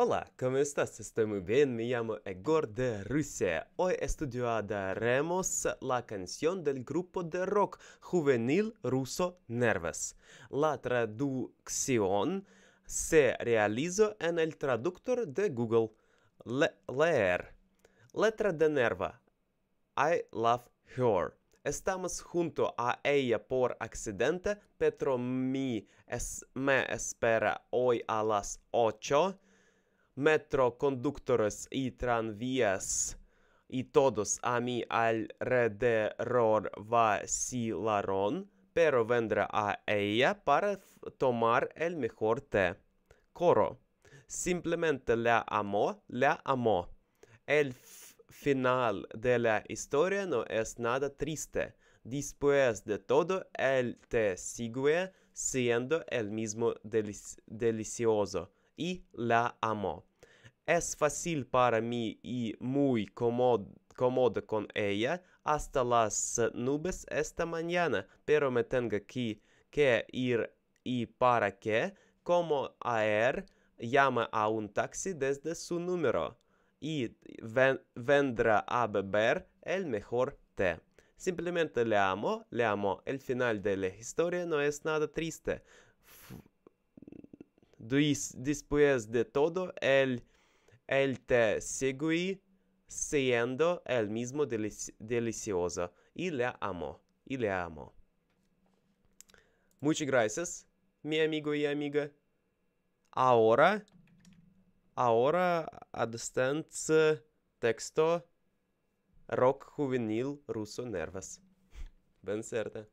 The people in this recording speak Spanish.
Olá, como estás? Estou muito bem, me chamo Egor de Rusia. Hoy estudiaremos la canción del grupo de rock juvenil ruso Nervas. La traducción se realizó en el traductor de Google. Le leer. Letra de Nerva. I love her. Estamos junto a ella por accidente, pero mi es me espera hoy a las 8. metro, conductores y tranvías y todos a mi alrededor vacilaron, pero vendrá a ella para tomar el mejor té. Coro. Simplemente la amo, la amo. El final de la historia no es nada triste. Después de todo, el té sigue siendo el mismo delicioso y la amo. Es fácil para mí y muy cómodo cómodo con ella hasta las nubes esta mañana, pero me tengo que, que ir y para qué, como ayer, llama a un taxi desde su número y vendrá a beber el mejor té. Simplemente le amo, le amo. El final de la historia no es nada triste. después de todo, Él, él te seguí siendo el mismo delici delicioso y le amo, y le amo. Muchas gracias, mi amigo y amiga. Ahora, ahora a distancia texto rock juvenil ruso nervas. Bem certa.